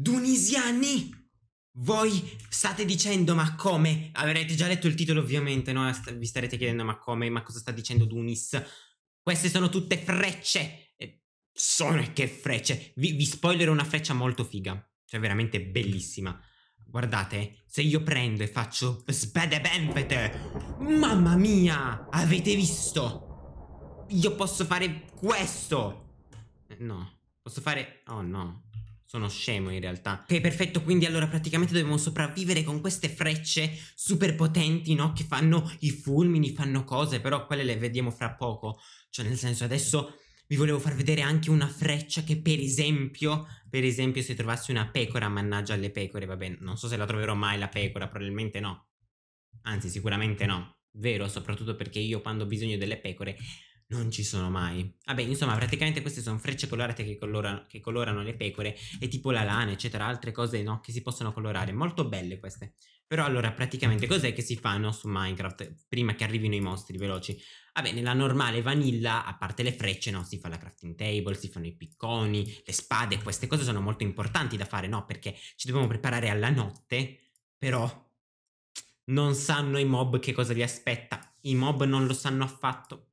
Dunisiani! Voi state dicendo ma come? Avrete già letto il titolo ovviamente, no? Vi starete chiedendo ma come, ma cosa sta dicendo Dunis? Queste sono tutte frecce! Eh, sono che frecce! Vi, vi spoilerò una freccia molto figa, cioè veramente bellissima. Guardate, se io prendo e faccio sbedebenfete, mamma mia, avete visto? Io posso fare questo! Eh, no, posso fare... Oh no, sono scemo in realtà. Ok, perfetto, quindi allora praticamente dobbiamo sopravvivere con queste frecce super potenti, no? Che fanno i fulmini, fanno cose, però quelle le vediamo fra poco. Cioè, nel senso, adesso vi volevo far vedere anche una freccia che, per esempio, per esempio, se trovassi una pecora, mannaggia alle pecore, vabbè, non so se la troverò mai la pecora, probabilmente no. Anzi, sicuramente no. Vero, soprattutto perché io quando ho bisogno delle pecore non ci sono mai. Vabbè, insomma, praticamente queste sono frecce colorate che colorano, che colorano le pecore e tipo la lana, eccetera, altre cose no, che si possono colorare. Molto belle queste. Però allora, praticamente, cos'è che si fanno su Minecraft prima che arrivino i mostri veloci? Vabbè, nella normale vanilla, a parte le frecce, no, si fa la crafting table, si fanno i picconi, le spade, queste cose sono molto importanti da fare, no? Perché ci dobbiamo preparare alla notte, però non sanno i mob che cosa li aspetta. I mob non lo sanno affatto.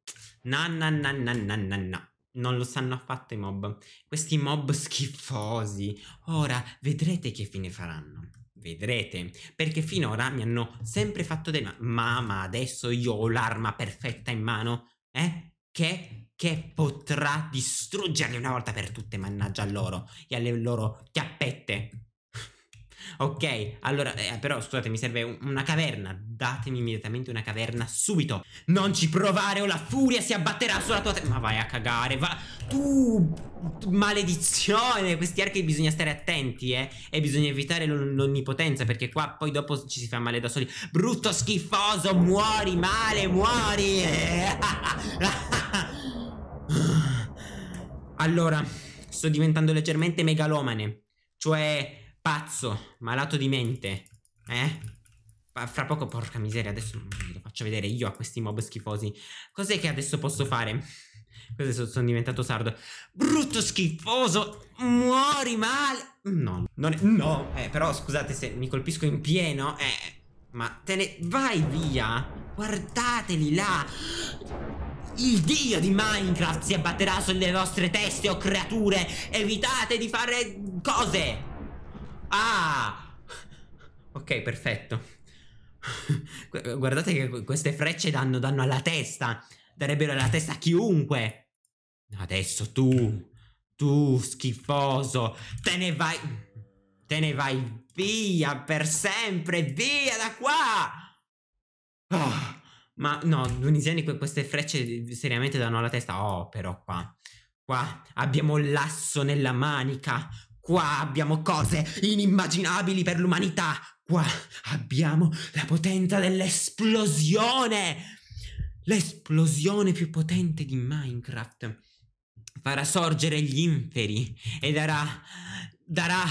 Na na na na na na na. Non lo sanno affatto i mob. Questi mob schifosi. Ora vedrete che fine faranno. Vedrete, perché finora mi hanno sempre fatto dei male. Mamma, adesso io ho l'arma perfetta in mano, eh? Che, che potrà distruggerli una volta per tutte, mannaggia a loro e alle loro chiappette. Ok, allora, eh, però scusate, mi serve un, una caverna. Datemi immediatamente una caverna subito. Non ci provare o la furia si abbatterà sulla tua testa. Ma vai a cagare, va. Tu, tu, maledizione, questi archi bisogna stare attenti, eh. E bisogna evitare l'onnipotenza perché qua poi dopo ci si fa male da soli. Brutto schifoso, muori male, muori. allora, sto diventando leggermente megalomane. Cioè Pazzo, malato di mente. Eh? Fra poco, porca miseria, adesso lo faccio vedere io a questi mob schifosi. Cos'è che adesso posso fare? Cos'è Questo sono diventato sardo. Brutto schifoso, muori male. No, non è, no, eh, però scusate se mi colpisco in pieno, eh, ma te ne vai via. Guardateli là. Il dio di Minecraft si abbatterà sulle vostre teste o oh creature. Evitate di fare cose. Ah! Ok, perfetto. Guardate che queste frecce danno, danno alla testa. Darebbero alla testa a chiunque. Adesso tu, tu schifoso, te ne vai... Te ne vai via per sempre, via da qua! Oh, ma no, Dunisiani, queste frecce seriamente danno alla testa. Oh, però qua... Qua abbiamo l'asso nella manica. Qua abbiamo cose inimmaginabili per l'umanità. Qua abbiamo la potenza dell'esplosione. L'esplosione più potente di Minecraft farà sorgere gli inferi e darà darà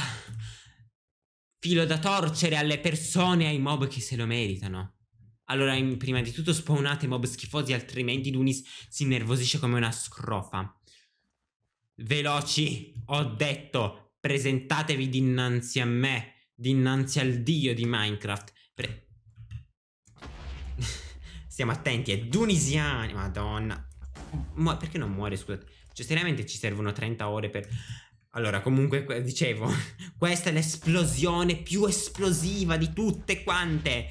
filo da torcere alle persone e ai mob che se lo meritano. Allora, in, prima di tutto spawnate mob schifosi, altrimenti Dunis si innervosisce come una scrofa. Veloci, ho detto, presentatevi dinanzi a me, dinanzi al dio di Minecraft. Pre Stiamo attenti, è dunisiani, madonna. Mu perché non muore, scusate? Cioè, seriamente ci servono 30 ore per... Allora, comunque, dicevo, questa è l'esplosione più esplosiva di tutte quante.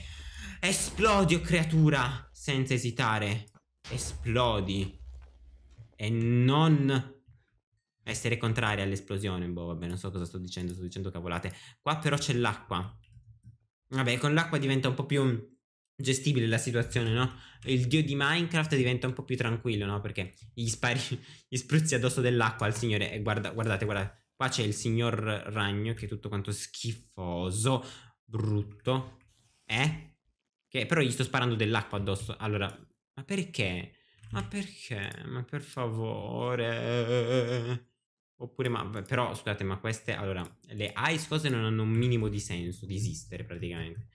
Esplodi, o creatura, senza esitare. Esplodi. E non essere contrari all'esplosione. Boh, vabbè, non so cosa sto dicendo, sto dicendo cavolate. Qua però c'è l'acqua. Vabbè, con l'acqua diventa un po' più gestibile la situazione, no? Il dio di Minecraft diventa un po' più tranquillo, no? Perché gli spari, gli spruzzi addosso dell'acqua al signore. E guarda, guardate, guardate. Qua c'è il signor ragno che è tutto quanto schifoso, brutto. Eh? Che però gli sto sparando dell'acqua addosso. Allora, ma perché? Ma perché? Ma per favore. Oppure, ma però scusate, ma queste allora le ice cose non hanno un minimo di senso di esistere praticamente.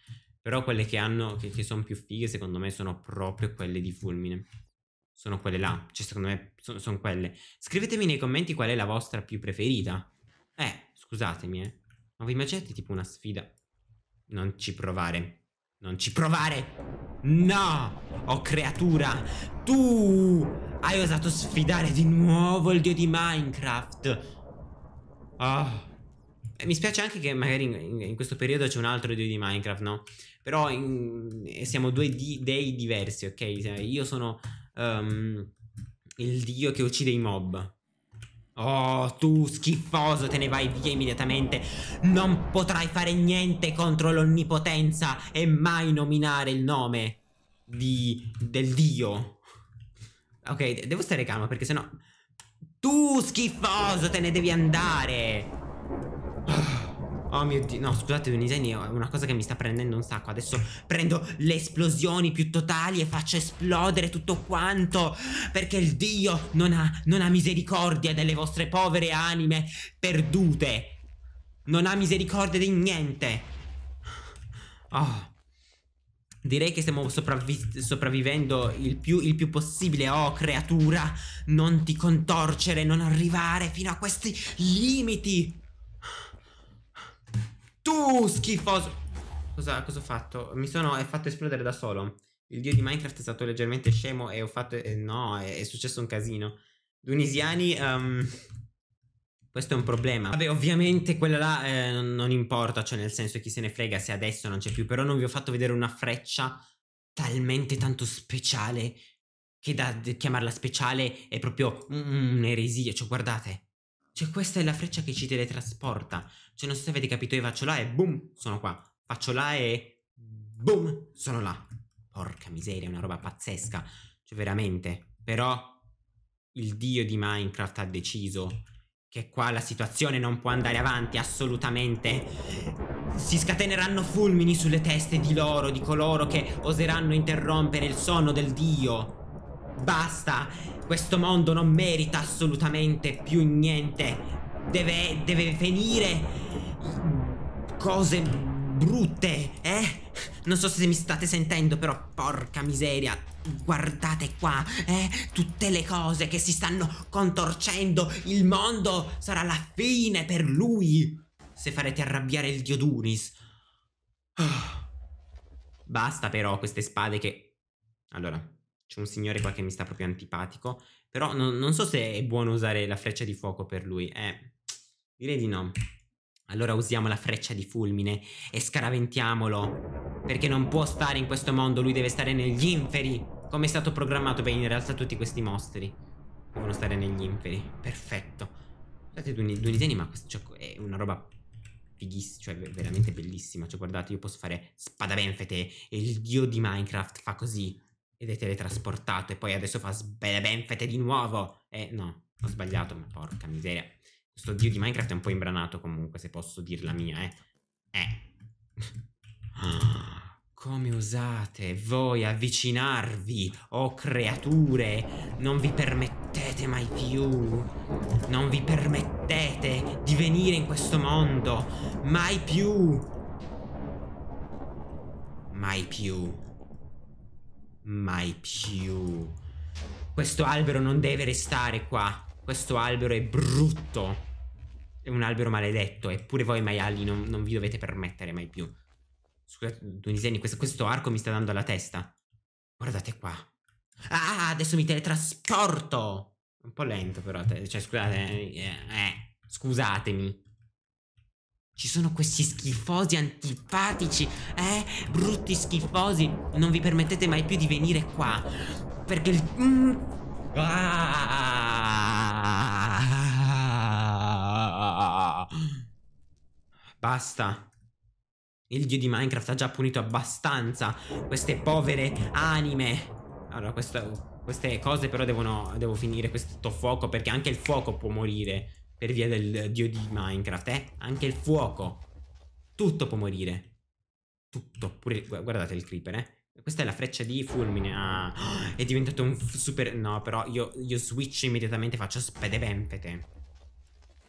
Però quelle che hanno, che, che sono più fighe, secondo me, sono proprio quelle di Fulmine. Sono quelle là. Cioè, secondo me, sono, sono quelle. Scrivetemi nei commenti qual è la vostra più preferita. Eh, scusatemi, eh. Ma vi immaginate tipo una sfida? Non ci provare. Non ci provare! No! Oh creatura! Tu! Hai osato sfidare di nuovo il dio di Minecraft. Ah. E eh, mi spiace anche che magari in, in questo periodo c'è un altro dio di Minecraft, no? Però in, eh, siamo due di, dei diversi, ok? Io sono um, il dio che uccide i mob. Oh, tu schifoso, te ne vai via immediatamente. Non potrai fare niente contro l'onnipotenza e mai nominare il nome di, del dio. Ok, devo stare calmo perché sennò... Tu schifoso, te ne devi andare! Oh mio dio, no scusate, Uniseni è una cosa che mi sta prendendo un sacco. Adesso prendo le esplosioni più totali e faccio esplodere tutto quanto. Perché il dio non ha, non ha misericordia delle vostre povere anime perdute. Non ha misericordia di niente. Oh, Direi che stiamo sopravvi sopravvivendo il più, il più, possibile. Oh, creatura, non ti contorcere, non arrivare fino a questi limiti. Tu, schifoso. Cosa, cosa ho fatto? Mi sono fatto esplodere da solo. Il dio di Minecraft è stato leggermente scemo e ho fatto... Eh, no, è, è, successo un casino. Dunisiani... Um... Questo è un problema. Vabbè, ovviamente quella là eh, non, non importa, cioè nel senso chi se ne frega se adesso non c'è più, però non vi ho fatto vedere una freccia talmente tanto speciale che da chiamarla speciale è proprio un'eresia, cioè guardate. Cioè questa è la freccia che ci teletrasporta. Cioè non so se avete capito, io faccio là e boom, sono qua. Faccio là e boom, sono là. Porca miseria, è una roba pazzesca. Cioè veramente. Però il dio di Minecraft ha deciso che qua la situazione non può andare avanti assolutamente. Si scateneranno fulmini sulle teste di loro, di coloro che oseranno interrompere il sonno del Dio. Basta, questo mondo non merita assolutamente più niente. Deve, deve venire cose brutte, eh? Non so se mi state sentendo, però porca miseria. Guardate qua, eh, tutte le cose che si stanno contorcendo. Il mondo sarà la fine per lui. Se farete arrabbiare il dio Dunis. Oh. Basta però queste spade che... Allora, c'è un signore qua che mi sta proprio antipatico. Però non, non so se è buono usare la freccia di fuoco per lui. Eh, direi di no. Allora usiamo la freccia di fulmine e scaraventiamolo. Perché non può stare in questo mondo, lui deve stare negli inferi. Come è stato programmato? per in realtà tutti questi mostri devono stare negli inferi. Perfetto. Guardate, Duniteni, ma questo, cioè, è una roba fighissima, cioè veramente bellissima. Cioè, guardate, io posso fare spada benfete e il dio di Minecraft fa così. Ed è teletrasportato e poi adesso fa spada benfete di nuovo. Eh, no, ho sbagliato, ma porca miseria. Questo dio di Minecraft è un po' imbranato comunque, se posso dirla mia, eh. Eh. Come usate voi avvicinarvi, oh creature? Non vi permettete mai più. Non vi permettete di venire in questo mondo. Mai più. Mai più. Mai più. Questo albero non deve restare qua. Questo albero è brutto un albero maledetto, eppure voi maiali non, non vi dovete permettere mai più. Scusate, Tuniseni, questo, questo arco mi sta dando alla testa. Guardate qua. Ah, adesso mi teletrasporto! Un po' lento però, cioè scusate, eh, eh, scusatemi. Ci sono questi schifosi antipatici, eh, brutti schifosi. Non vi permettete mai più di venire qua, perché il... Mm, ah, Basta. Il dio di Minecraft ha già punito abbastanza queste povere anime. Allora, questa, queste cose però devono, devo finire questo fuoco perché anche il fuoco può morire per via del dio di Minecraft, eh? Anche il fuoco. Tutto può morire. Tutto. Pure, guardate il creeper, eh? Questa è la freccia di fulmine. Ah, è diventato un super... No, però io, io switch immediatamente, faccio spede benfete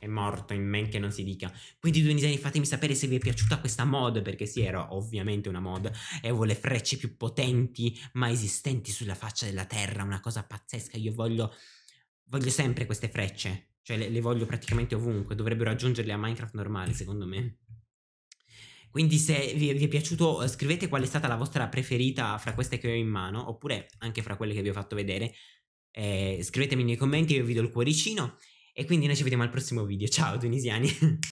è morto in men che non si dica. Quindi due design fatemi sapere se vi è piaciuta questa mod, perché sì, era ovviamente una mod, e avevo le frecce più potenti mai esistenti sulla faccia della terra, una cosa pazzesca, io voglio, voglio sempre queste frecce, cioè le, le voglio praticamente ovunque, dovrebbero aggiungerle a Minecraft normale secondo me. Quindi se vi, vi, è piaciuto scrivete qual è stata la vostra preferita fra queste che ho in mano, oppure anche fra quelle che vi ho fatto vedere. Eh, scrivetemi nei commenti, io vi do il cuoricino e quindi noi ci vediamo al prossimo video. Ciao tunisiani!